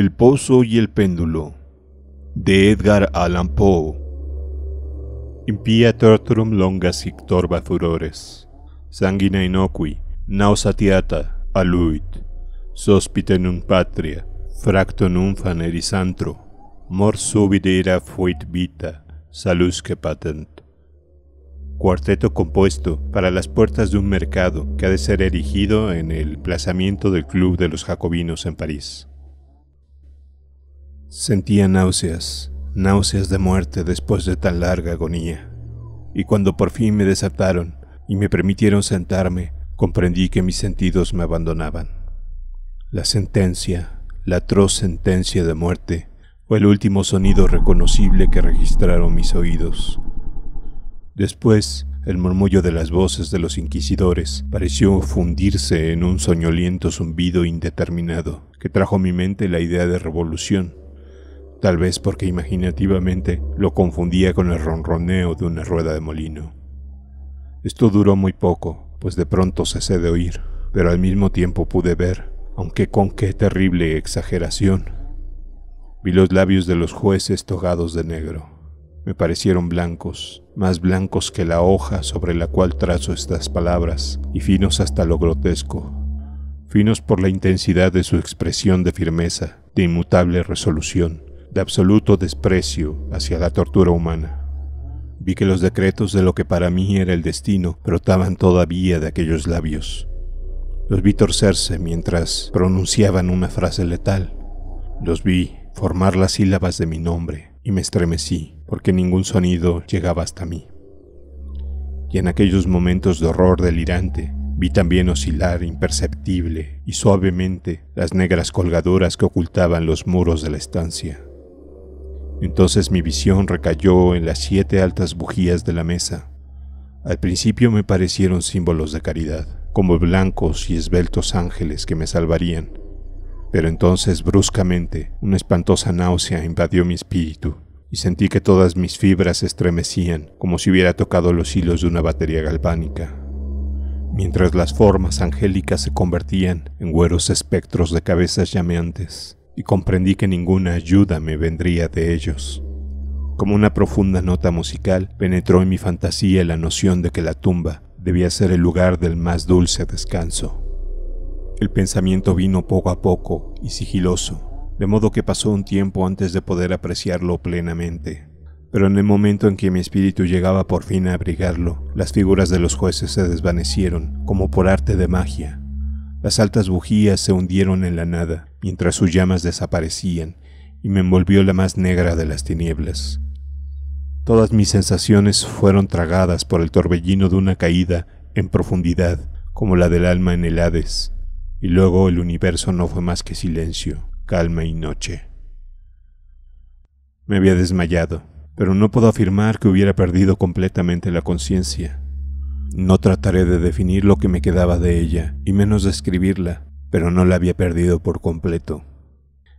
El Pozo y el Péndulo de Edgar Allan Poe Impia torturum longas y torba furores Sanguina inocui, nausatiata, aluit Sospite nun patria, fracto nun fanerisantro Mor subidera fuit vita, salusque patent Cuarteto compuesto para las puertas de un mercado que ha de ser erigido en el plazamiento del Club de los Jacobinos en París Sentía náuseas, náuseas de muerte después de tan larga agonía. Y cuando por fin me desataron y me permitieron sentarme, comprendí que mis sentidos me abandonaban. La sentencia, la atroz sentencia de muerte, fue el último sonido reconocible que registraron mis oídos. Después, el murmullo de las voces de los inquisidores pareció fundirse en un soñoliento zumbido indeterminado, que trajo a mi mente la idea de revolución, tal vez porque imaginativamente lo confundía con el ronroneo de una rueda de molino. Esto duró muy poco, pues de pronto cesé de oír, pero al mismo tiempo pude ver, aunque con qué terrible exageración. Vi los labios de los jueces togados de negro. Me parecieron blancos, más blancos que la hoja sobre la cual trazo estas palabras, y finos hasta lo grotesco, finos por la intensidad de su expresión de firmeza, de inmutable resolución, de absoluto desprecio hacia la tortura humana. Vi que los decretos de lo que para mí era el destino brotaban todavía de aquellos labios. Los vi torcerse mientras pronunciaban una frase letal. Los vi formar las sílabas de mi nombre y me estremecí porque ningún sonido llegaba hasta mí. Y en aquellos momentos de horror delirante Vi también oscilar imperceptible y suavemente las negras colgaduras que ocultaban los muros de la estancia. Entonces mi visión recayó en las siete altas bujías de la mesa. Al principio me parecieron símbolos de caridad, como blancos y esbeltos ángeles que me salvarían. Pero entonces, bruscamente, una espantosa náusea invadió mi espíritu y sentí que todas mis fibras estremecían como si hubiera tocado los hilos de una batería galvánica. Mientras las formas angélicas se convertían en güeros espectros de cabezas llameantes, y comprendí que ninguna ayuda me vendría de ellos. Como una profunda nota musical, penetró en mi fantasía la noción de que la tumba debía ser el lugar del más dulce descanso. El pensamiento vino poco a poco y sigiloso, de modo que pasó un tiempo antes de poder apreciarlo plenamente. Pero en el momento en que mi espíritu llegaba por fin a abrigarlo, las figuras de los jueces se desvanecieron, como por arte de magia. Las altas bujías se hundieron en la nada, mientras sus llamas desaparecían y me envolvió la más negra de las tinieblas. Todas mis sensaciones fueron tragadas por el torbellino de una caída en profundidad, como la del alma en el Hades, y luego el universo no fue más que silencio, calma y noche. Me había desmayado, pero no puedo afirmar que hubiera perdido completamente la conciencia. No trataré de definir lo que me quedaba de ella, y menos describirla, pero no la había perdido por completo.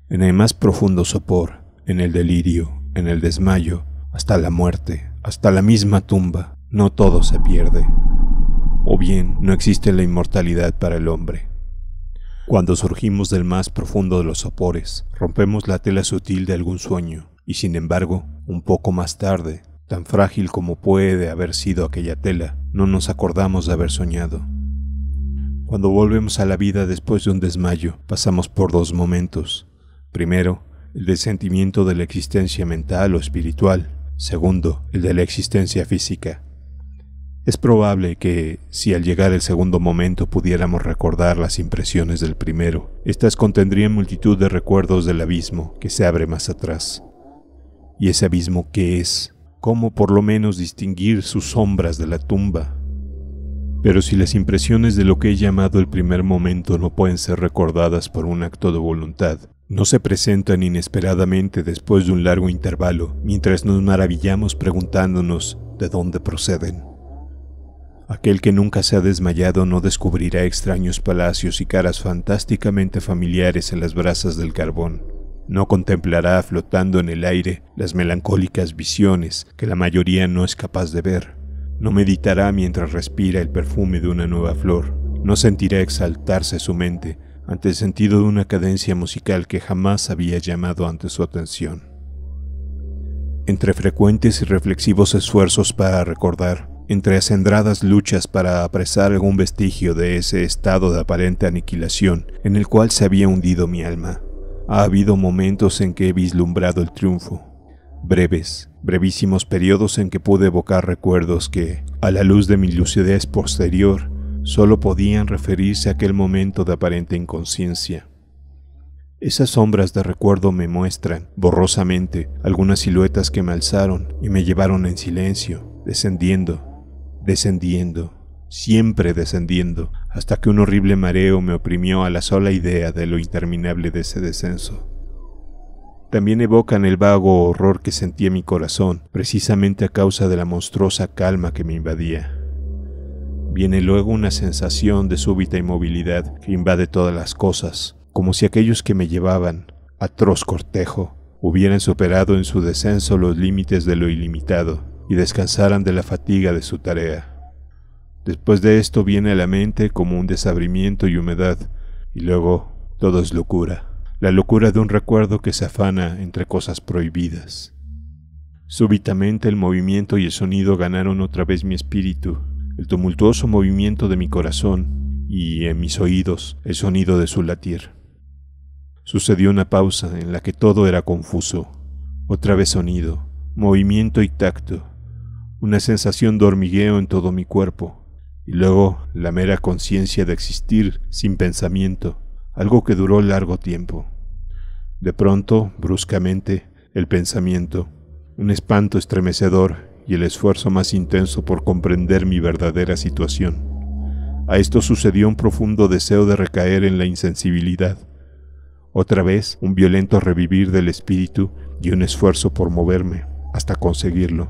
En el más profundo sopor, en el delirio, en el desmayo, hasta la muerte, hasta la misma tumba, no todo se pierde. O bien, no existe la inmortalidad para el hombre. Cuando surgimos del más profundo de los sopores, rompemos la tela sutil de algún sueño, y sin embargo, un poco más tarde, tan frágil como puede haber sido aquella tela, no nos acordamos de haber soñado. Cuando volvemos a la vida después de un desmayo, pasamos por dos momentos. Primero, el de sentimiento de la existencia mental o espiritual. Segundo, el de la existencia física. Es probable que, si al llegar el segundo momento pudiéramos recordar las impresiones del primero, éstas contendrían multitud de recuerdos del abismo que se abre más atrás. ¿Y ese abismo qué es? ¿Cómo por lo menos distinguir sus sombras de la tumba? Pero si las impresiones de lo que he llamado el primer momento no pueden ser recordadas por un acto de voluntad, no se presentan inesperadamente después de un largo intervalo, mientras nos maravillamos preguntándonos de dónde proceden. Aquel que nunca se ha desmayado no descubrirá extraños palacios y caras fantásticamente familiares en las brasas del carbón. No contemplará flotando en el aire las melancólicas visiones que la mayoría no es capaz de ver. No meditará mientras respira el perfume de una nueva flor, no sentirá exaltarse su mente ante el sentido de una cadencia musical que jamás había llamado ante su atención. Entre frecuentes y reflexivos esfuerzos para recordar, entre acendradas luchas para apresar algún vestigio de ese estado de aparente aniquilación en el cual se había hundido mi alma, ha habido momentos en que he vislumbrado el triunfo, breves, brevísimos periodos en que pude evocar recuerdos que, a la luz de mi lucidez posterior, solo podían referirse a aquel momento de aparente inconsciencia. Esas sombras de recuerdo me muestran, borrosamente, algunas siluetas que me alzaron y me llevaron en silencio, descendiendo, descendiendo, siempre descendiendo, hasta que un horrible mareo me oprimió a la sola idea de lo interminable de ese descenso también evocan el vago horror que sentía mi corazón, precisamente a causa de la monstruosa calma que me invadía. Viene luego una sensación de súbita inmovilidad que invade todas las cosas, como si aquellos que me llevaban, atroz cortejo, hubieran superado en su descenso los límites de lo ilimitado y descansaran de la fatiga de su tarea. Después de esto viene a la mente como un desabrimiento y humedad, y luego todo es locura la locura de un recuerdo que se afana entre cosas prohibidas. Súbitamente el movimiento y el sonido ganaron otra vez mi espíritu, el tumultuoso movimiento de mi corazón y en mis oídos el sonido de su latir. Sucedió una pausa en la que todo era confuso. Otra vez sonido, movimiento y tacto, una sensación de hormigueo en todo mi cuerpo, y luego la mera conciencia de existir sin pensamiento, algo que duró largo tiempo. De pronto, bruscamente, el pensamiento, un espanto estremecedor y el esfuerzo más intenso por comprender mi verdadera situación. A esto sucedió un profundo deseo de recaer en la insensibilidad. Otra vez, un violento revivir del espíritu y un esfuerzo por moverme hasta conseguirlo.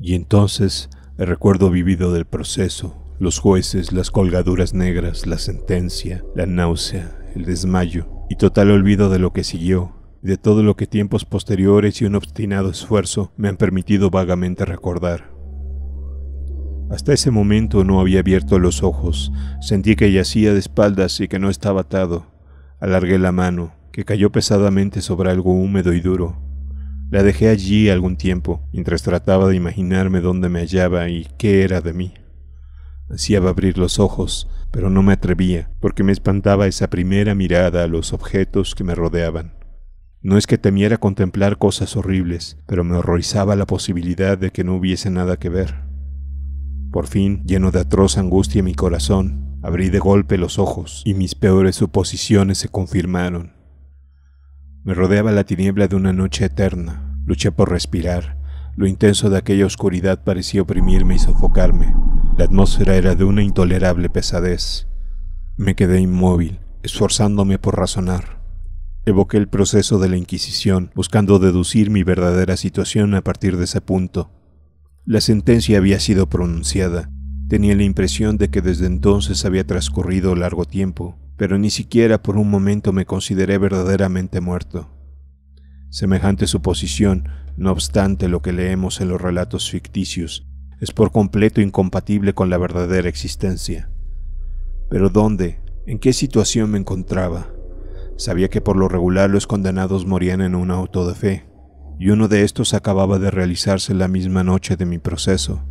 Y entonces el recuerdo vivido del proceso, los jueces, las colgaduras negras, la sentencia, la náusea, el desmayo y total olvido de lo que siguió, de todo lo que tiempos posteriores y un obstinado esfuerzo me han permitido vagamente recordar. Hasta ese momento no había abierto los ojos, sentí que yacía de espaldas y que no estaba atado. Alargué la mano, que cayó pesadamente sobre algo húmedo y duro. La dejé allí algún tiempo, mientras trataba de imaginarme dónde me hallaba y qué era de mí. Hacía abrir los ojos, pero no me atrevía, porque me espantaba esa primera mirada a los objetos que me rodeaban. No es que temiera contemplar cosas horribles, pero me horrorizaba la posibilidad de que no hubiese nada que ver. Por fin, lleno de atroz angustia mi corazón, abrí de golpe los ojos y mis peores suposiciones se confirmaron. Me rodeaba la tiniebla de una noche eterna. Luché por respirar, lo intenso de aquella oscuridad parecía oprimirme y sofocarme. La atmósfera era de una intolerable pesadez. Me quedé inmóvil, esforzándome por razonar. Evoqué el proceso de la Inquisición, buscando deducir mi verdadera situación a partir de ese punto. La sentencia había sido pronunciada. Tenía la impresión de que desde entonces había transcurrido largo tiempo, pero ni siquiera por un momento me consideré verdaderamente muerto. Semejante suposición no obstante, lo que leemos en los relatos ficticios es por completo incompatible con la verdadera existencia. Pero ¿dónde? ¿En qué situación me encontraba? Sabía que por lo regular los condenados morían en un auto de fe, y uno de estos acababa de realizarse la misma noche de mi proceso.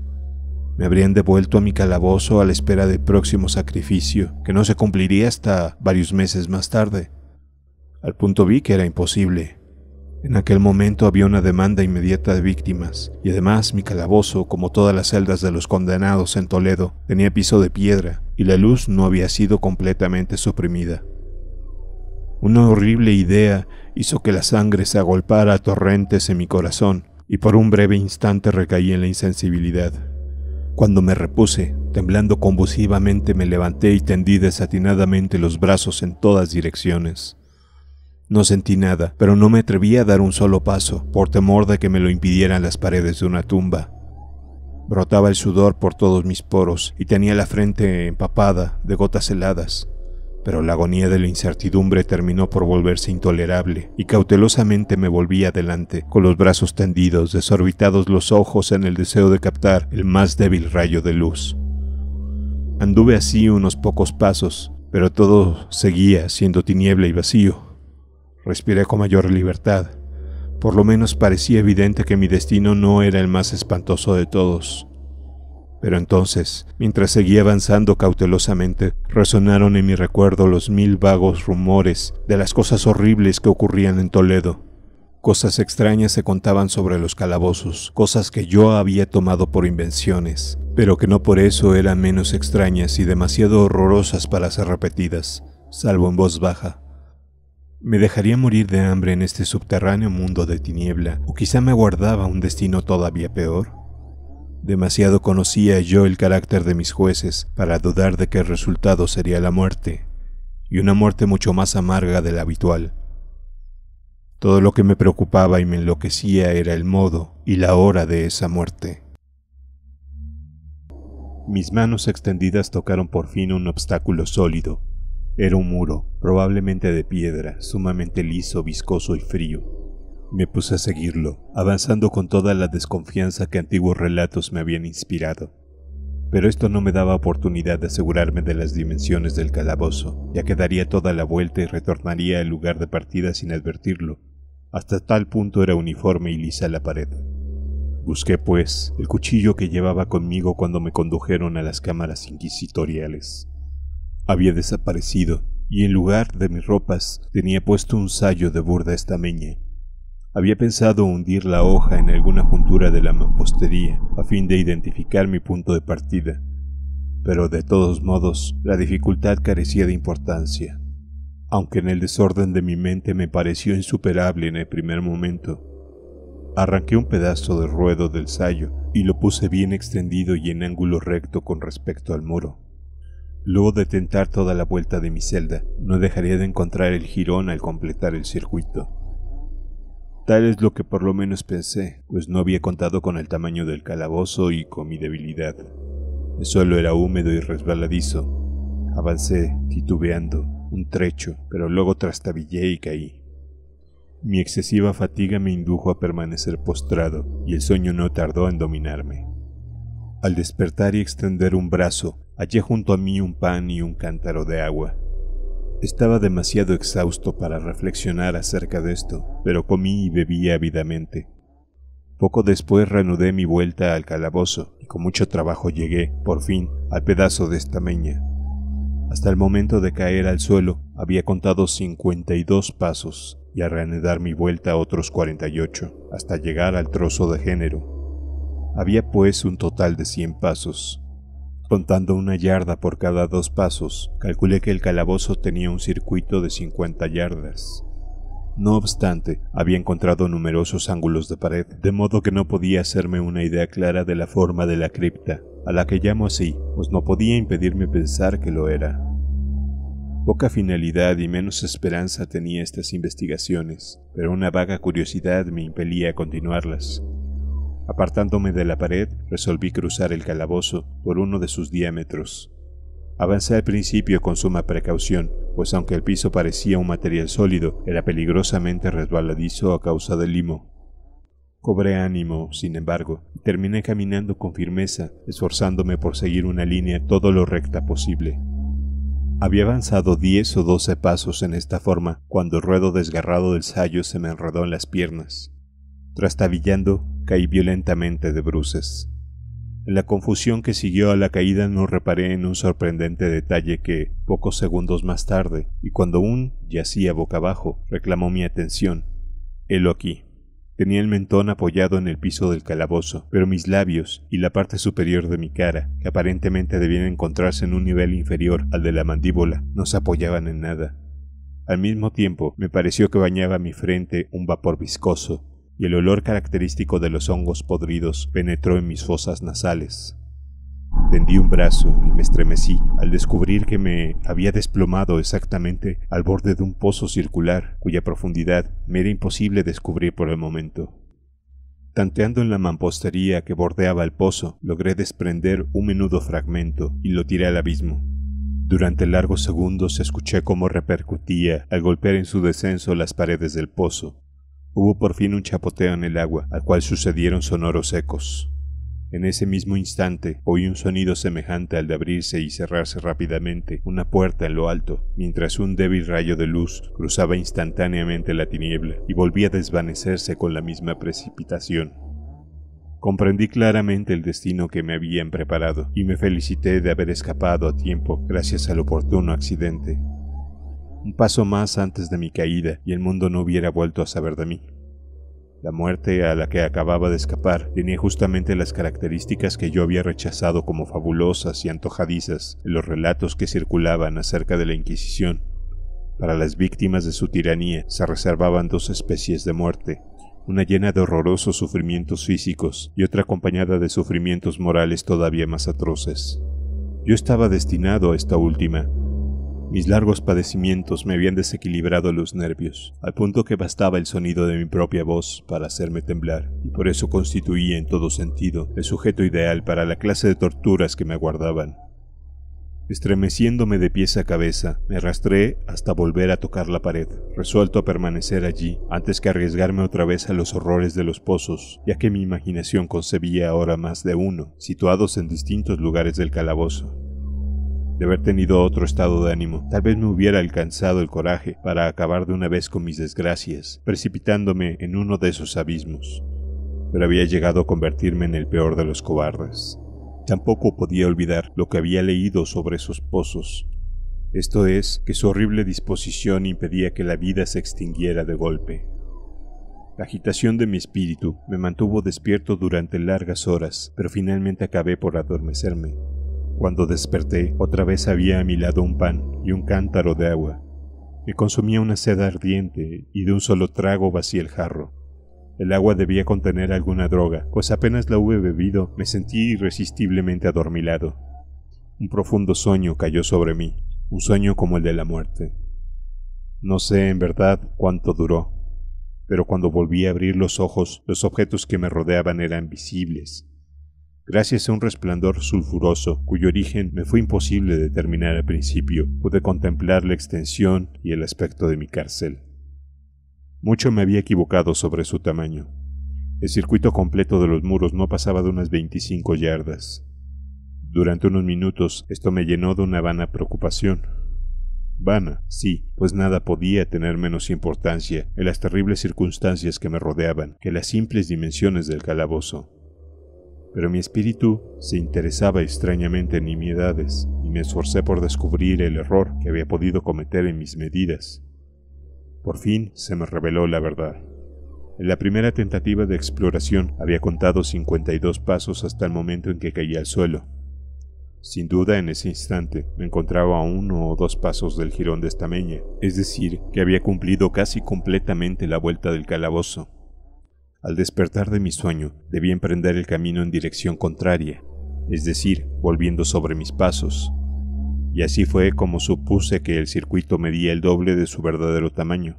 Me habrían devuelto a mi calabozo a la espera del próximo sacrificio, que no se cumpliría hasta varios meses más tarde. Al punto vi que era imposible. En aquel momento había una demanda inmediata de víctimas, y además mi calabozo, como todas las celdas de los condenados en Toledo, tenía piso de piedra, y la luz no había sido completamente suprimida. Una horrible idea hizo que la sangre se agolpara a torrentes en mi corazón, y por un breve instante recaí en la insensibilidad. Cuando me repuse, temblando convulsivamente me levanté y tendí desatinadamente los brazos en todas direcciones. No sentí nada, pero no me atreví a dar un solo paso, por temor de que me lo impidieran las paredes de una tumba. Brotaba el sudor por todos mis poros y tenía la frente empapada de gotas heladas, pero la agonía de la incertidumbre terminó por volverse intolerable, y cautelosamente me volví adelante, con los brazos tendidos, desorbitados los ojos en el deseo de captar el más débil rayo de luz. Anduve así unos pocos pasos, pero todo seguía siendo tiniebla y vacío. Respiré con mayor libertad. Por lo menos parecía evidente que mi destino no era el más espantoso de todos. Pero entonces, mientras seguía avanzando cautelosamente, resonaron en mi recuerdo los mil vagos rumores de las cosas horribles que ocurrían en Toledo. Cosas extrañas se contaban sobre los calabozos, cosas que yo había tomado por invenciones, pero que no por eso eran menos extrañas y demasiado horrorosas para ser repetidas, salvo en voz baja. Me dejaría morir de hambre en este subterráneo mundo de tiniebla, o quizá me aguardaba un destino todavía peor. Demasiado conocía yo el carácter de mis jueces para dudar de que el resultado sería la muerte, y una muerte mucho más amarga de la habitual. Todo lo que me preocupaba y me enloquecía era el modo y la hora de esa muerte. Mis manos extendidas tocaron por fin un obstáculo sólido, era un muro, probablemente de piedra, sumamente liso, viscoso y frío. Me puse a seguirlo, avanzando con toda la desconfianza que antiguos relatos me habían inspirado. Pero esto no me daba oportunidad de asegurarme de las dimensiones del calabozo, ya que daría toda la vuelta y retornaría al lugar de partida sin advertirlo. Hasta tal punto era uniforme y lisa la pared. Busqué, pues, el cuchillo que llevaba conmigo cuando me condujeron a las cámaras inquisitoriales había desaparecido y en lugar de mis ropas tenía puesto un sayo de burda estameña. Había pensado hundir la hoja en alguna juntura de la mampostería a fin de identificar mi punto de partida, pero de todos modos la dificultad carecía de importancia. Aunque en el desorden de mi mente me pareció insuperable en el primer momento, arranqué un pedazo de ruedo del sayo y lo puse bien extendido y en ángulo recto con respecto al muro. Luego de tentar toda la vuelta de mi celda, no dejaría de encontrar el jirón al completar el circuito. Tal es lo que por lo menos pensé, pues no había contado con el tamaño del calabozo y con mi debilidad. El suelo era húmedo y resbaladizo. Avancé, titubeando, un trecho, pero luego trastabillé y caí. Mi excesiva fatiga me indujo a permanecer postrado, y el sueño no tardó en dominarme. Al despertar y extender un brazo, Hallé junto a mí un pan y un cántaro de agua. Estaba demasiado exhausto para reflexionar acerca de esto, pero comí y bebí ávidamente. Poco después reanudé mi vuelta al calabozo y con mucho trabajo llegué, por fin, al pedazo de esta meña. Hasta el momento de caer al suelo había contado 52 pasos y a reanudar mi vuelta otros 48, hasta llegar al trozo de género. Había pues un total de 100 pasos, Contando una yarda por cada dos pasos, calculé que el calabozo tenía un circuito de 50 yardas. No obstante, había encontrado numerosos ángulos de pared, de modo que no podía hacerme una idea clara de la forma de la cripta, a la que llamo así, pues no podía impedirme pensar que lo era. Poca finalidad y menos esperanza tenía estas investigaciones, pero una vaga curiosidad me impelía a continuarlas, Apartándome de la pared, resolví cruzar el calabozo por uno de sus diámetros. Avancé al principio con suma precaución, pues aunque el piso parecía un material sólido, era peligrosamente resbaladizo a causa del limo. Cobré ánimo, sin embargo, y terminé caminando con firmeza, esforzándome por seguir una línea todo lo recta posible. Había avanzado diez o doce pasos en esta forma cuando el ruedo desgarrado del sayo se me enredó en las piernas. Trastabillando, caí violentamente de bruces. En la confusión que siguió a la caída no reparé en un sorprendente detalle que, pocos segundos más tarde, y cuando aún yacía boca abajo, reclamó mi atención. Helo aquí. Tenía el mentón apoyado en el piso del calabozo, pero mis labios y la parte superior de mi cara, que aparentemente debían encontrarse en un nivel inferior al de la mandíbula, no se apoyaban en nada. Al mismo tiempo, me pareció que bañaba mi frente un vapor viscoso, y el olor característico de los hongos podridos penetró en mis fosas nasales. Tendí un brazo y me estremecí al descubrir que me había desplomado exactamente al borde de un pozo circular cuya profundidad me era imposible descubrir por el momento. Tanteando en la mampostería que bordeaba el pozo, logré desprender un menudo fragmento y lo tiré al abismo. Durante largos segundos escuché cómo repercutía al golpear en su descenso las paredes del pozo, Hubo por fin un chapoteo en el agua, al cual sucedieron sonoros ecos. En ese mismo instante oí un sonido semejante al de abrirse y cerrarse rápidamente una puerta en lo alto, mientras un débil rayo de luz cruzaba instantáneamente la tiniebla y volvía a desvanecerse con la misma precipitación. Comprendí claramente el destino que me habían preparado y me felicité de haber escapado a tiempo gracias al oportuno accidente un paso más antes de mi caída y el mundo no hubiera vuelto a saber de mí. La muerte a la que acababa de escapar tenía justamente las características que yo había rechazado como fabulosas y antojadizas en los relatos que circulaban acerca de la Inquisición. Para las víctimas de su tiranía se reservaban dos especies de muerte, una llena de horrorosos sufrimientos físicos y otra acompañada de sufrimientos morales todavía más atroces. Yo estaba destinado a esta última, mis largos padecimientos me habían desequilibrado los nervios, al punto que bastaba el sonido de mi propia voz para hacerme temblar, y por eso constituía en todo sentido el sujeto ideal para la clase de torturas que me aguardaban. Estremeciéndome de pies a cabeza, me arrastré hasta volver a tocar la pared, resuelto a permanecer allí antes que arriesgarme otra vez a los horrores de los pozos, ya que mi imaginación concebía ahora más de uno, situados en distintos lugares del calabozo de haber tenido otro estado de ánimo, tal vez me hubiera alcanzado el coraje para acabar de una vez con mis desgracias, precipitándome en uno de esos abismos. Pero había llegado a convertirme en el peor de los cobardes. Tampoco podía olvidar lo que había leído sobre esos pozos. Esto es, que su horrible disposición impedía que la vida se extinguiera de golpe. La agitación de mi espíritu me mantuvo despierto durante largas horas, pero finalmente acabé por adormecerme. Cuando desperté, otra vez había a mi lado un pan y un cántaro de agua. Me consumía una seda ardiente y de un solo trago vací el jarro. El agua debía contener alguna droga, pues apenas la hube bebido me sentí irresistiblemente adormilado. Un profundo sueño cayó sobre mí, un sueño como el de la muerte. No sé en verdad cuánto duró, pero cuando volví a abrir los ojos, los objetos que me rodeaban eran visibles, Gracias a un resplandor sulfuroso, cuyo origen me fue imposible determinar al principio, pude contemplar la extensión y el aspecto de mi cárcel. Mucho me había equivocado sobre su tamaño. El circuito completo de los muros no pasaba de unas 25 yardas. Durante unos minutos esto me llenó de una vana preocupación. Vana, sí, pues nada podía tener menos importancia en las terribles circunstancias que me rodeaban que las simples dimensiones del calabozo pero mi espíritu se interesaba extrañamente en nimiedades y me esforcé por descubrir el error que había podido cometer en mis medidas. Por fin se me reveló la verdad. En la primera tentativa de exploración había contado 52 pasos hasta el momento en que caí al suelo. Sin duda en ese instante me encontraba a uno o dos pasos del jirón de estameña, es decir, que había cumplido casi completamente la vuelta del calabozo. Al despertar de mi sueño, debí emprender el camino en dirección contraria, es decir, volviendo sobre mis pasos. Y así fue como supuse que el circuito medía el doble de su verdadero tamaño.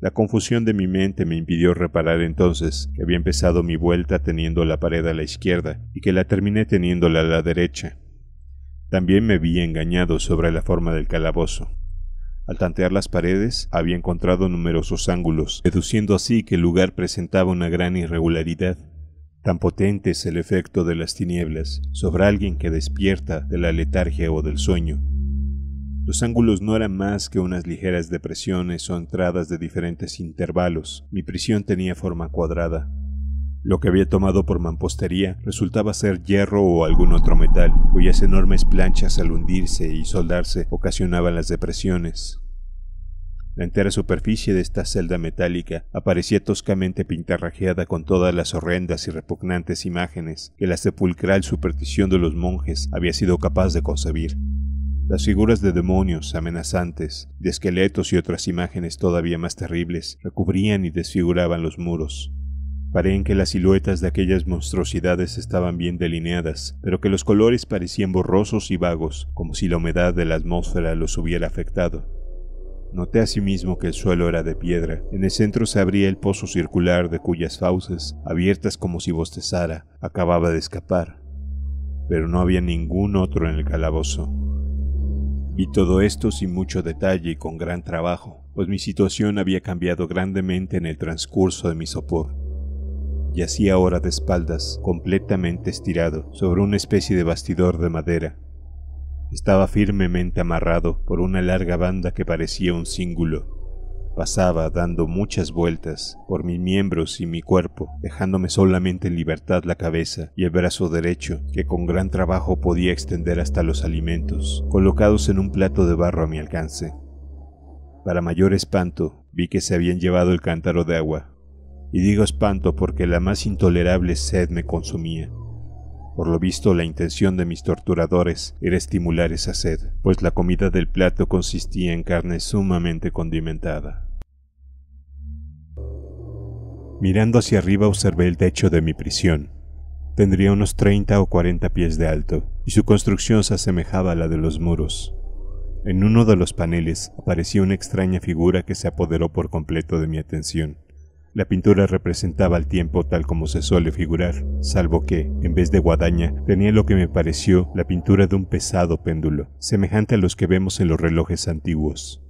La confusión de mi mente me impidió reparar entonces que había empezado mi vuelta teniendo la pared a la izquierda y que la terminé teniéndola a la derecha. También me vi engañado sobre la forma del calabozo. Al tantear las paredes, había encontrado numerosos ángulos, deduciendo así que el lugar presentaba una gran irregularidad. Tan potente es el efecto de las tinieblas sobre alguien que despierta de la letargia o del sueño. Los ángulos no eran más que unas ligeras depresiones o entradas de diferentes intervalos. Mi prisión tenía forma cuadrada. Lo que había tomado por mampostería resultaba ser hierro o algún otro metal, cuyas enormes planchas al hundirse y soldarse ocasionaban las depresiones. La entera superficie de esta celda metálica aparecía toscamente pintarrajeada con todas las horrendas y repugnantes imágenes que la sepulcral superstición de los monjes había sido capaz de concebir. Las figuras de demonios amenazantes, de esqueletos y otras imágenes todavía más terribles recubrían y desfiguraban los muros, Paré en que las siluetas de aquellas monstruosidades estaban bien delineadas, pero que los colores parecían borrosos y vagos, como si la humedad de la atmósfera los hubiera afectado. Noté asimismo que el suelo era de piedra. En el centro se abría el pozo circular de cuyas fauces, abiertas como si bostezara, acababa de escapar. Pero no había ningún otro en el calabozo. Y todo esto sin mucho detalle y con gran trabajo, pues mi situación había cambiado grandemente en el transcurso de mi sopor. Yacía ahora de espaldas, completamente estirado, sobre una especie de bastidor de madera. Estaba firmemente amarrado por una larga banda que parecía un cíngulo, Pasaba dando muchas vueltas por mis miembros y mi cuerpo, dejándome solamente en libertad la cabeza y el brazo derecho, que con gran trabajo podía extender hasta los alimentos, colocados en un plato de barro a mi alcance. Para mayor espanto, vi que se habían llevado el cántaro de agua, y digo espanto porque la más intolerable sed me consumía. Por lo visto, la intención de mis torturadores era estimular esa sed, pues la comida del plato consistía en carne sumamente condimentada. Mirando hacia arriba observé el techo de mi prisión. Tendría unos 30 o 40 pies de alto, y su construcción se asemejaba a la de los muros. En uno de los paneles aparecía una extraña figura que se apoderó por completo de mi atención. La pintura representaba al tiempo tal como se suele figurar, salvo que, en vez de guadaña, tenía lo que me pareció la pintura de un pesado péndulo, semejante a los que vemos en los relojes antiguos.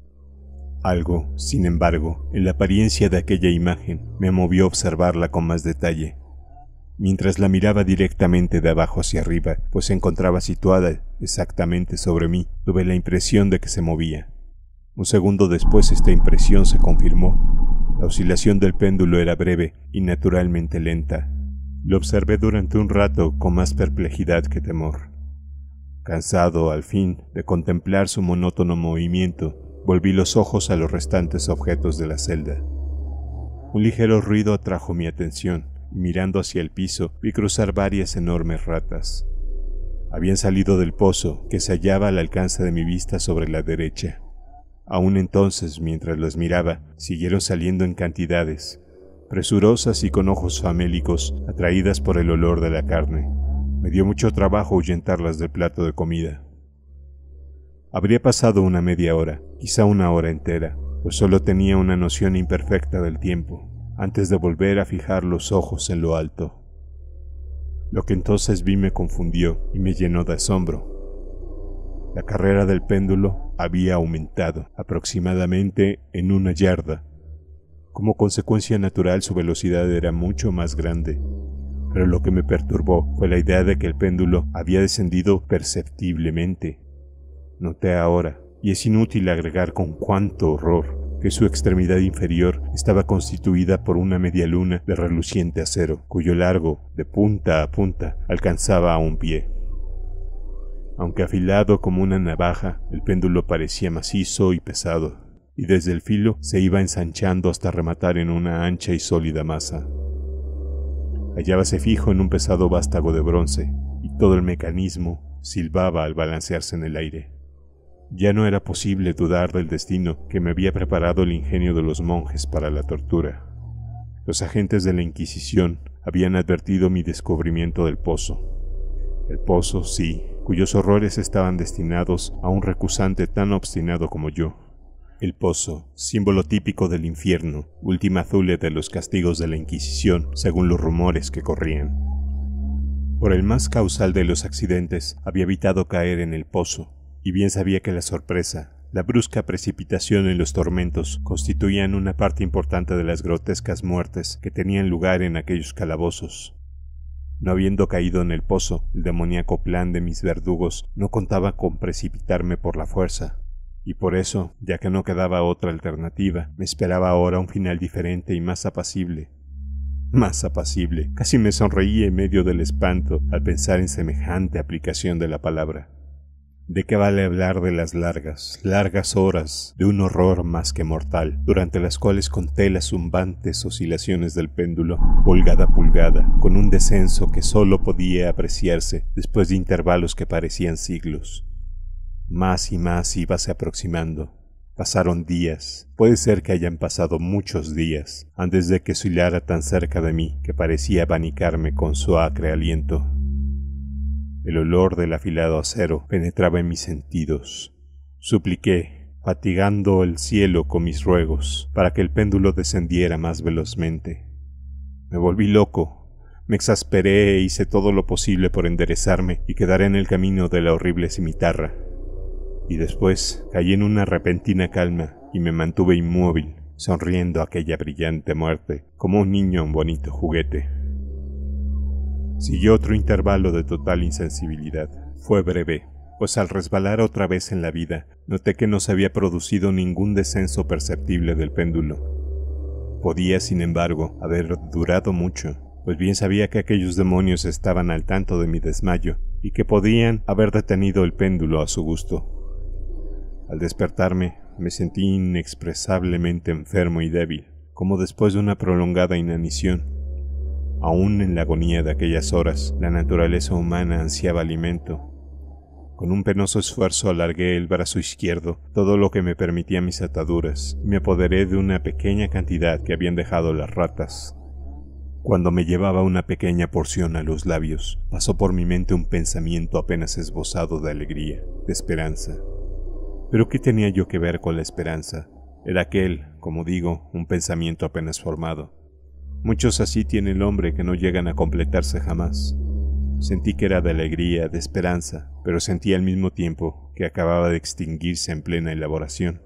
Algo, sin embargo, en la apariencia de aquella imagen me movió a observarla con más detalle. Mientras la miraba directamente de abajo hacia arriba, pues se encontraba situada exactamente sobre mí, tuve la impresión de que se movía. Un segundo después esta impresión se confirmó la oscilación del péndulo era breve y naturalmente lenta. Lo observé durante un rato con más perplejidad que temor. Cansado, al fin, de contemplar su monótono movimiento, volví los ojos a los restantes objetos de la celda. Un ligero ruido atrajo mi atención, y mirando hacia el piso vi cruzar varias enormes ratas. Habían salido del pozo que se hallaba al alcance de mi vista sobre la derecha. Aún entonces, mientras las miraba, siguieron saliendo en cantidades, presurosas y con ojos famélicos, atraídas por el olor de la carne. Me dio mucho trabajo ahuyentarlas del plato de comida. Habría pasado una media hora, quizá una hora entera, pues solo tenía una noción imperfecta del tiempo, antes de volver a fijar los ojos en lo alto. Lo que entonces vi me confundió y me llenó de asombro. La carrera del péndulo había aumentado aproximadamente en una yarda. Como consecuencia natural su velocidad era mucho más grande. Pero lo que me perturbó fue la idea de que el péndulo había descendido perceptiblemente. Noté ahora, y es inútil agregar con cuánto horror, que su extremidad inferior estaba constituida por una media luna de reluciente acero, cuyo largo, de punta a punta, alcanzaba a un pie. Aunque afilado como una navaja, el péndulo parecía macizo y pesado, y desde el filo se iba ensanchando hasta rematar en una ancha y sólida masa. Hallábase fijo en un pesado vástago de bronce, y todo el mecanismo silbaba al balancearse en el aire. Ya no era posible dudar del destino que me había preparado el ingenio de los monjes para la tortura. Los agentes de la Inquisición habían advertido mi descubrimiento del pozo. El pozo, sí, cuyos horrores estaban destinados a un recusante tan obstinado como yo. El pozo, símbolo típico del infierno, última azule de los castigos de la Inquisición, según los rumores que corrían. Por el más causal de los accidentes, había evitado caer en el pozo, y bien sabía que la sorpresa, la brusca precipitación en los tormentos constituían una parte importante de las grotescas muertes que tenían lugar en aquellos calabozos. No habiendo caído en el pozo, el demoníaco plan de mis verdugos no contaba con precipitarme por la fuerza. Y por eso, ya que no quedaba otra alternativa, me esperaba ahora un final diferente y más apacible. Más apacible. Casi me sonreí en medio del espanto al pensar en semejante aplicación de la palabra. ¿De qué vale hablar de las largas, largas horas de un horror más que mortal, durante las cuales conté las zumbantes oscilaciones del péndulo, pulgada a pulgada, con un descenso que sólo podía apreciarse después de intervalos que parecían siglos? Más y más íbase aproximando. Pasaron días, puede ser que hayan pasado muchos días, antes de que oscilara tan cerca de mí que parecía abanicarme con su acre aliento. El olor del afilado acero penetraba en mis sentidos. Supliqué, fatigando el cielo con mis ruegos, para que el péndulo descendiera más velozmente. Me volví loco, me exasperé e hice todo lo posible por enderezarme y quedar en el camino de la horrible cimitarra. Y después caí en una repentina calma y me mantuve inmóvil, sonriendo aquella brillante muerte como un niño a un bonito juguete. Siguió otro intervalo de total insensibilidad. Fue breve, pues al resbalar otra vez en la vida, noté que no se había producido ningún descenso perceptible del péndulo. Podía, sin embargo, haber durado mucho, pues bien sabía que aquellos demonios estaban al tanto de mi desmayo y que podían haber detenido el péndulo a su gusto. Al despertarme, me sentí inexpresablemente enfermo y débil, como después de una prolongada inanición. Aún en la agonía de aquellas horas, la naturaleza humana ansiaba alimento. Con un penoso esfuerzo alargué el brazo izquierdo, todo lo que me permitía mis ataduras, y me apoderé de una pequeña cantidad que habían dejado las ratas. Cuando me llevaba una pequeña porción a los labios, pasó por mi mente un pensamiento apenas esbozado de alegría, de esperanza. Pero ¿qué tenía yo que ver con la esperanza? Era aquel, como digo, un pensamiento apenas formado. Muchos así tiene el hombre que no llegan a completarse jamás. Sentí que era de alegría, de esperanza, pero sentí al mismo tiempo que acababa de extinguirse en plena elaboración.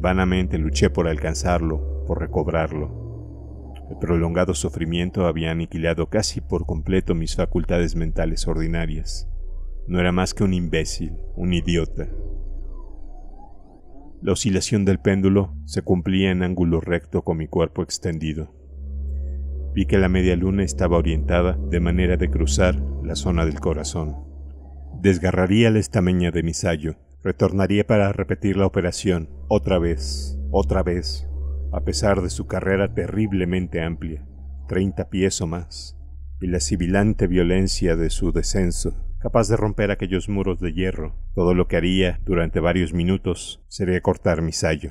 Vanamente luché por alcanzarlo, por recobrarlo. El prolongado sufrimiento había aniquilado casi por completo mis facultades mentales ordinarias. No era más que un imbécil, un idiota. La oscilación del péndulo se cumplía en ángulo recto con mi cuerpo extendido vi que la media luna estaba orientada de manera de cruzar la zona del corazón. Desgarraría la estameña de mi sayo, retornaría para repetir la operación, otra vez, otra vez, a pesar de su carrera terriblemente amplia, Treinta pies o más, y la sibilante violencia de su descenso, capaz de romper aquellos muros de hierro. Todo lo que haría durante varios minutos sería cortar mi sayo.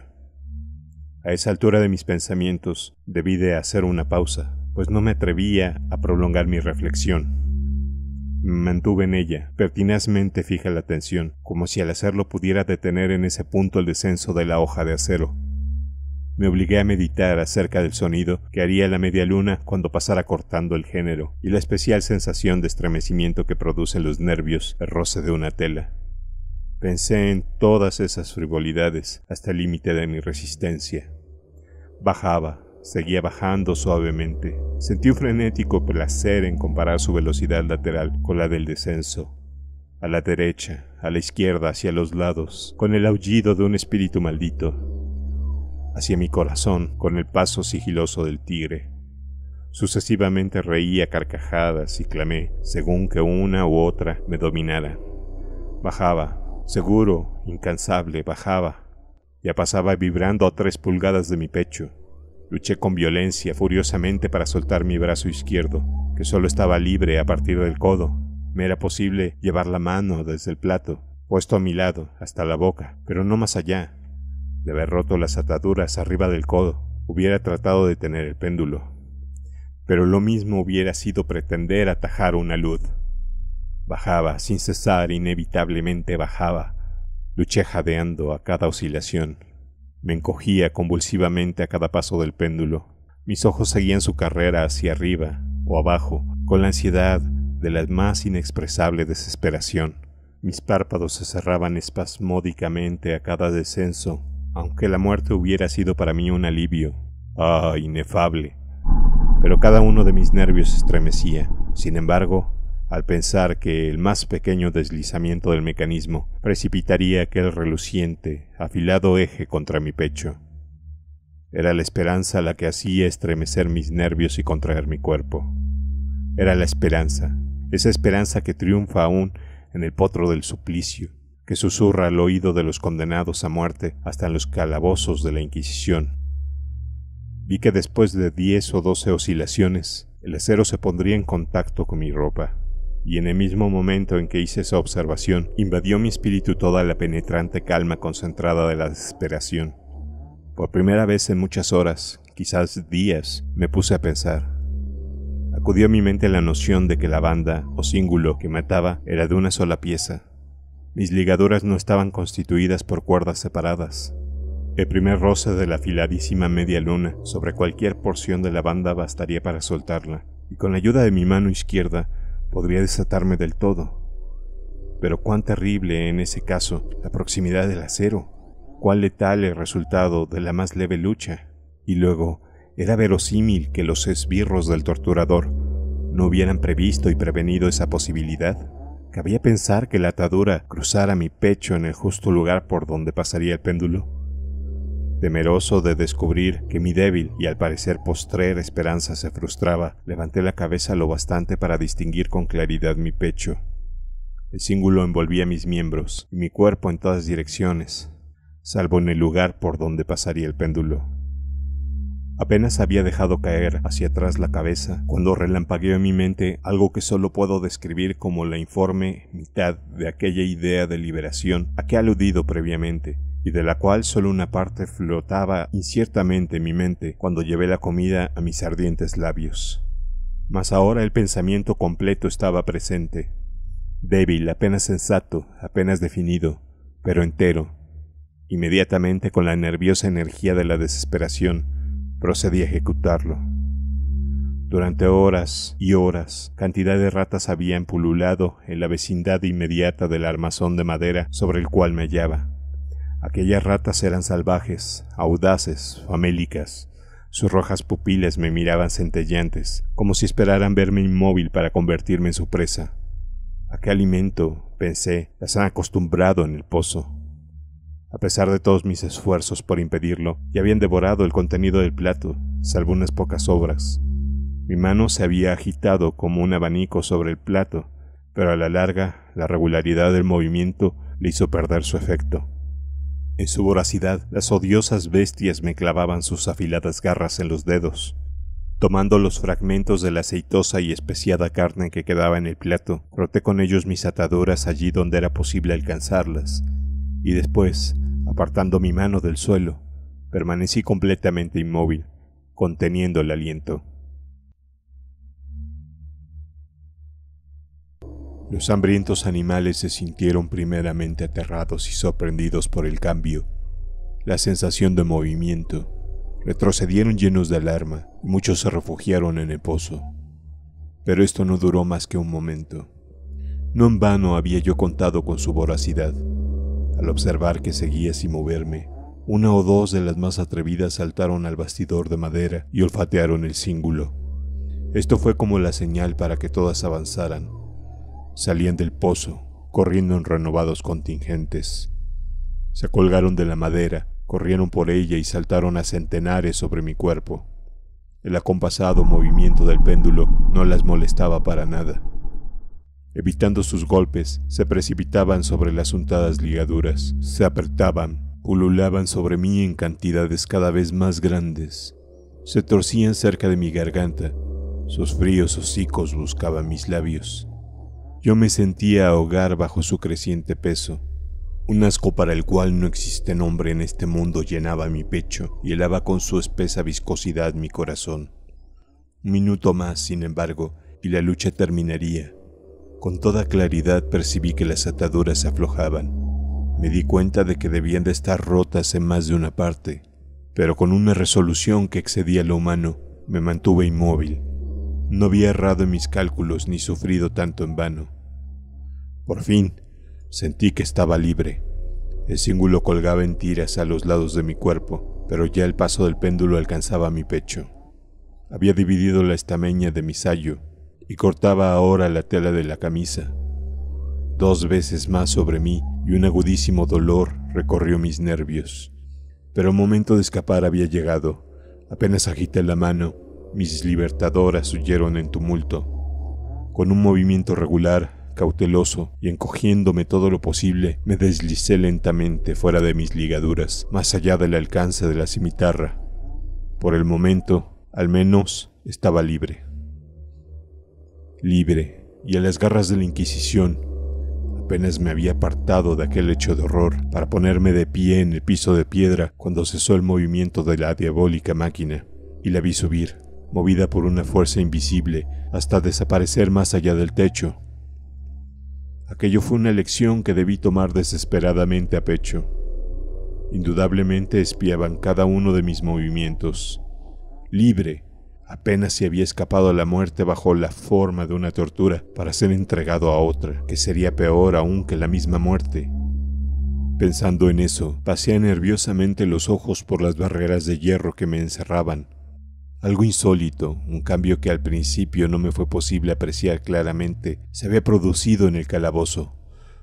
A esa altura de mis pensamientos debí de hacer una pausa, pues no me atrevía a prolongar mi reflexión. Me mantuve en ella, pertinazmente fija la atención, como si al hacerlo pudiera detener en ese punto el descenso de la hoja de acero. Me obligué a meditar acerca del sonido que haría la media luna cuando pasara cortando el género y la especial sensación de estremecimiento que producen los nervios el roce de una tela. Pensé en todas esas frivolidades hasta el límite de mi resistencia. Bajaba, Seguía bajando suavemente. Sentí un frenético placer en comparar su velocidad lateral con la del descenso. A la derecha, a la izquierda, hacia los lados, con el aullido de un espíritu maldito. Hacia mi corazón, con el paso sigiloso del tigre. Sucesivamente reía carcajadas y clamé, según que una u otra me dominara. Bajaba, seguro, incansable, bajaba. Ya pasaba vibrando a tres pulgadas de mi pecho. Luché con violencia, furiosamente, para soltar mi brazo izquierdo, que solo estaba libre a partir del codo. Me era posible llevar la mano desde el plato, puesto a mi lado, hasta la boca, pero no más allá. De haber roto las ataduras arriba del codo, hubiera tratado de tener el péndulo. Pero lo mismo hubiera sido pretender atajar una luz. Bajaba, sin cesar, inevitablemente bajaba. Luché jadeando a cada oscilación. Me encogía convulsivamente a cada paso del péndulo. Mis ojos seguían su carrera hacia arriba o abajo, con la ansiedad de la más inexpresable desesperación. Mis párpados se cerraban espasmódicamente a cada descenso, aunque la muerte hubiera sido para mí un alivio. Ah, inefable. Pero cada uno de mis nervios estremecía. Sin embargo, al pensar que el más pequeño deslizamiento del mecanismo precipitaría aquel reluciente, afilado eje contra mi pecho. Era la esperanza la que hacía estremecer mis nervios y contraer mi cuerpo. Era la esperanza, esa esperanza que triunfa aún en el potro del suplicio, que susurra al oído de los condenados a muerte hasta en los calabozos de la Inquisición. Vi que después de diez o doce oscilaciones, el acero se pondría en contacto con mi ropa y en el mismo momento en que hice esa observación, invadió mi espíritu toda la penetrante calma concentrada de la desesperación. Por primera vez en muchas horas, quizás días, me puse a pensar. Acudió a mi mente la noción de que la banda o cíngulo que mataba era de una sola pieza. Mis ligaduras no estaban constituidas por cuerdas separadas. El primer roce de la afiladísima media luna sobre cualquier porción de la banda bastaría para soltarla, y con la ayuda de mi mano izquierda podría desatarme del todo. Pero cuán terrible en ese caso la proximidad del acero, cuán letal el resultado de la más leve lucha. Y luego, era verosímil que los esbirros del torturador no hubieran previsto y prevenido esa posibilidad. Cabía pensar que la atadura cruzara mi pecho en el justo lugar por donde pasaría el péndulo. Temeroso de descubrir que mi débil y al parecer postrer esperanza se frustraba, levanté la cabeza lo bastante para distinguir con claridad mi pecho. El cíngulo envolvía mis miembros y mi cuerpo en todas direcciones, salvo en el lugar por donde pasaría el péndulo. Apenas había dejado caer hacia atrás la cabeza cuando relampagueó en mi mente algo que solo puedo describir como la informe mitad de aquella idea de liberación a que he aludido previamente, y de la cual solo una parte flotaba inciertamente en mi mente cuando llevé la comida a mis ardientes labios. Mas ahora el pensamiento completo estaba presente, débil, apenas sensato, apenas definido, pero entero. Inmediatamente con la nerviosa energía de la desesperación, procedí a ejecutarlo. Durante horas y horas, cantidad de ratas habían pululado en la vecindad inmediata del armazón de madera sobre el cual me hallaba. Aquellas ratas eran salvajes, audaces, famélicas. Sus rojas pupilas me miraban centellantes, como si esperaran verme inmóvil para convertirme en su presa. ¿A qué alimento, pensé, las han acostumbrado en el pozo? A pesar de todos mis esfuerzos por impedirlo, ya habían devorado el contenido del plato, salvo unas pocas sobras. Mi mano se había agitado como un abanico sobre el plato, pero a la larga la regularidad del movimiento le hizo perder su efecto. En su voracidad, las odiosas bestias me clavaban sus afiladas garras en los dedos. Tomando los fragmentos de la aceitosa y especiada carne que quedaba en el plato, roté con ellos mis ataduras allí donde era posible alcanzarlas, y después, apartando mi mano del suelo, permanecí completamente inmóvil, conteniendo el aliento. Los hambrientos animales se sintieron primeramente aterrados y sorprendidos por el cambio, la sensación de movimiento. Retrocedieron llenos de alarma y muchos se refugiaron en el pozo. Pero esto no duró más que un momento. No en vano había yo contado con su voracidad. Al observar que seguía sin moverme, una o dos de las más atrevidas saltaron al bastidor de madera y olfatearon el cíngulo. Esto fue como la señal para que todas avanzaran, salían del pozo, corriendo en renovados contingentes. Se colgaron de la madera, corrieron por ella y saltaron a centenares sobre mi cuerpo. El acompasado movimiento del péndulo no las molestaba para nada. Evitando sus golpes, se precipitaban sobre las untadas ligaduras, se apretaban, ululaban sobre mí en cantidades cada vez más grandes, se torcían cerca de mi garganta, sus fríos hocicos buscaban mis labios. Yo me sentía ahogar bajo su creciente peso. Un asco para el cual no existe nombre en este mundo llenaba mi pecho y helaba con su espesa viscosidad mi corazón. Un minuto más, sin embargo, y la lucha terminaría. Con toda claridad percibí que las ataduras se aflojaban. Me di cuenta de que debían de estar rotas en más de una parte, pero con una resolución que excedía lo humano, me mantuve inmóvil. No había errado en mis cálculos ni sufrido tanto en vano. Por fin, sentí que estaba libre. El cíngulo colgaba en tiras a los lados de mi cuerpo, pero ya el paso del péndulo alcanzaba mi pecho. Había dividido la estameña de mi sayo y cortaba ahora la tela de la camisa. Dos veces más sobre mí y un agudísimo dolor recorrió mis nervios. Pero el momento de escapar había llegado. Apenas agité la mano, mis libertadoras huyeron en tumulto. Con un movimiento regular Cauteloso y encogiéndome todo lo posible, me deslicé lentamente fuera de mis ligaduras, más allá del alcance de la cimitarra. Por el momento, al menos, estaba libre. Libre, y a las garras de la Inquisición, Apenas me había apartado de aquel hecho de horror para ponerme de pie en el piso de piedra cuando cesó el movimiento de la diabólica máquina y la vi subir, movida por una fuerza invisible, hasta desaparecer más allá del techo. Aquello fue una lección que debí tomar desesperadamente a pecho. Indudablemente espiaban cada uno de mis movimientos. Libre, apenas se había escapado a la muerte bajo la forma de una tortura para ser entregado a otra, que sería peor aún que la misma muerte. Pensando en eso, pasé nerviosamente los ojos por las barreras de hierro que me encerraban algo insólito, un cambio que al principio no me fue posible apreciar claramente, se había producido en el calabozo.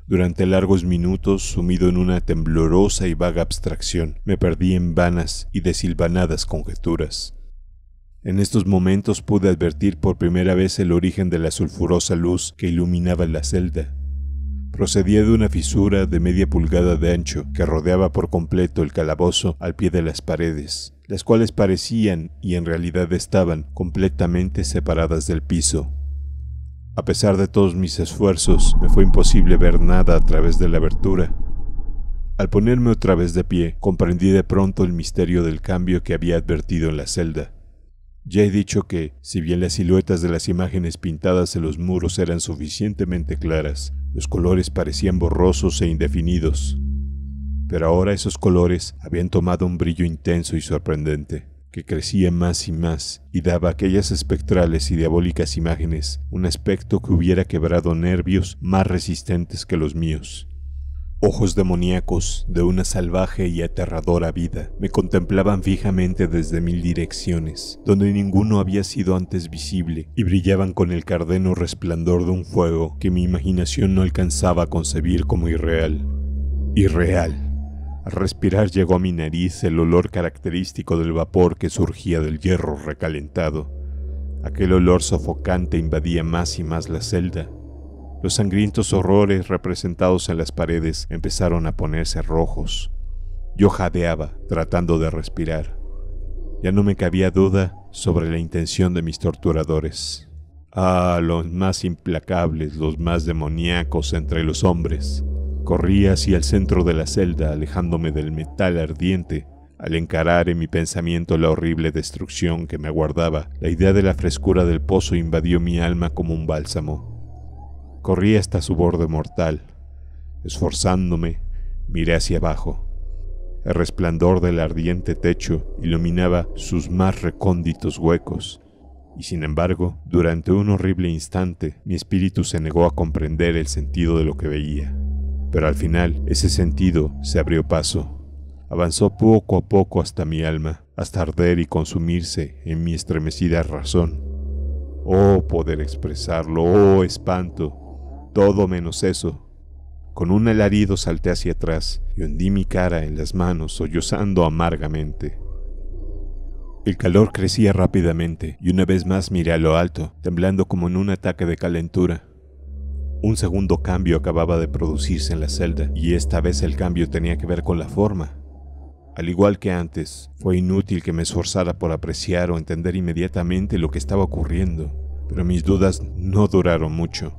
Durante largos minutos, sumido en una temblorosa y vaga abstracción, me perdí en vanas y desilvanadas conjeturas. En estos momentos pude advertir por primera vez el origen de la sulfurosa luz que iluminaba la celda. Procedía de una fisura de media pulgada de ancho que rodeaba por completo el calabozo al pie de las paredes las cuales parecían y en realidad estaban completamente separadas del piso. A pesar de todos mis esfuerzos, me fue imposible ver nada a través de la abertura. Al ponerme otra vez de pie, comprendí de pronto el misterio del cambio que había advertido en la celda. Ya he dicho que, si bien las siluetas de las imágenes pintadas en los muros eran suficientemente claras, los colores parecían borrosos e indefinidos pero ahora esos colores habían tomado un brillo intenso y sorprendente, que crecía más y más y daba a aquellas espectrales y diabólicas imágenes un aspecto que hubiera quebrado nervios más resistentes que los míos. Ojos demoníacos de una salvaje y aterradora vida me contemplaban fijamente desde mil direcciones, donde ninguno había sido antes visible, y brillaban con el cardeno resplandor de un fuego que mi imaginación no alcanzaba a concebir como irreal. Irreal. Al respirar llegó a mi nariz el olor característico del vapor que surgía del hierro recalentado. Aquel olor sofocante invadía más y más la celda. Los sangrientos horrores representados en las paredes empezaron a ponerse rojos. Yo jadeaba, tratando de respirar. Ya no me cabía duda sobre la intención de mis torturadores. Ah, los más implacables, los más demoníacos entre los hombres. Corrí hacia el centro de la celda, alejándome del metal ardiente. Al encarar en mi pensamiento la horrible destrucción que me aguardaba, la idea de la frescura del pozo invadió mi alma como un bálsamo. Corrí hasta su borde mortal. Esforzándome, miré hacia abajo. El resplandor del ardiente techo iluminaba sus más recónditos huecos, y sin embargo, durante un horrible instante, mi espíritu se negó a comprender el sentido de lo que veía pero al final ese sentido se abrió paso. Avanzó poco a poco hasta mi alma, hasta arder y consumirse en mi estremecida razón. Oh poder expresarlo, oh espanto, todo menos eso. Con un alarido salté hacia atrás y hundí mi cara en las manos, sollozando amargamente. El calor crecía rápidamente y una vez más miré a lo alto, temblando como en un ataque de calentura. Un segundo cambio acababa de producirse en la celda, y esta vez el cambio tenía que ver con la forma. Al igual que antes, fue inútil que me esforzara por apreciar o entender inmediatamente lo que estaba ocurriendo, pero mis dudas no duraron mucho.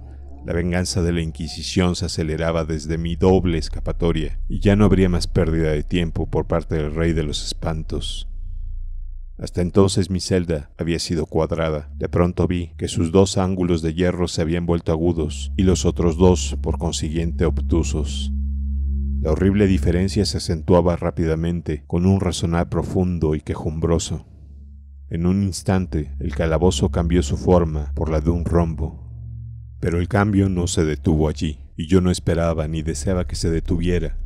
La venganza de la Inquisición se aceleraba desde mi doble escapatoria, y ya no habría más pérdida de tiempo por parte del Rey de los Espantos. Hasta entonces mi celda había sido cuadrada. De pronto vi que sus dos ángulos de hierro se habían vuelto agudos y los otros dos, por consiguiente, obtusos. La horrible diferencia se acentuaba rápidamente con un resonar profundo y quejumbroso. En un instante el calabozo cambió su forma por la de un rombo. Pero el cambio no se detuvo allí, y yo no esperaba ni deseaba que se detuviera.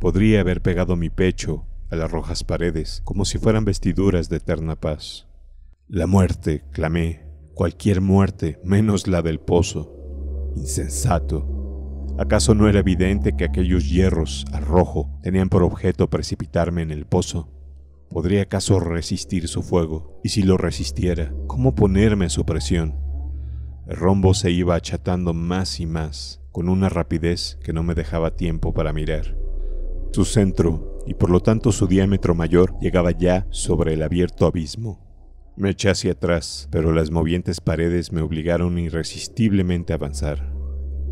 Podría haber pegado mi pecho a las rojas paredes como si fueran vestiduras de eterna paz. La muerte, clamé, cualquier muerte menos la del pozo. Insensato. ¿Acaso no era evidente que aquellos hierros a rojo tenían por objeto precipitarme en el pozo? ¿Podría acaso resistir su fuego? Y si lo resistiera, ¿cómo ponerme a su presión? El rombo se iba achatando más y más, con una rapidez que no me dejaba tiempo para mirar. Su centro y por lo tanto su diámetro mayor llegaba ya sobre el abierto abismo. Me eché hacia atrás, pero las movientes paredes me obligaron irresistiblemente a avanzar.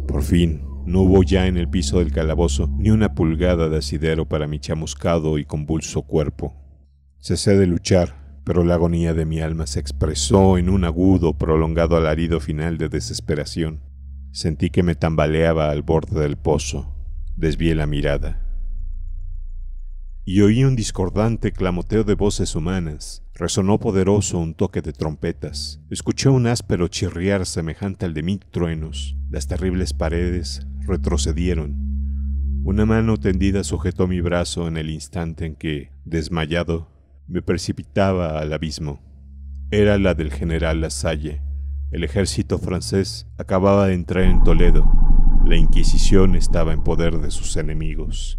Por fin, no hubo ya en el piso del calabozo ni una pulgada de asidero para mi chamuscado y convulso cuerpo. Cesé de luchar, pero la agonía de mi alma se expresó en un agudo, prolongado alarido final de desesperación. Sentí que me tambaleaba al borde del pozo. Desvié la mirada y oí un discordante clamoteo de voces humanas. Resonó poderoso un toque de trompetas. Escuché un áspero chirriar semejante al de mil truenos. Las terribles paredes retrocedieron. Una mano tendida sujetó mi brazo en el instante en que, desmayado, me precipitaba al abismo. Era la del general Lasalle. El ejército francés acababa de entrar en Toledo. La Inquisición estaba en poder de sus enemigos.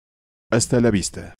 Hasta la vista.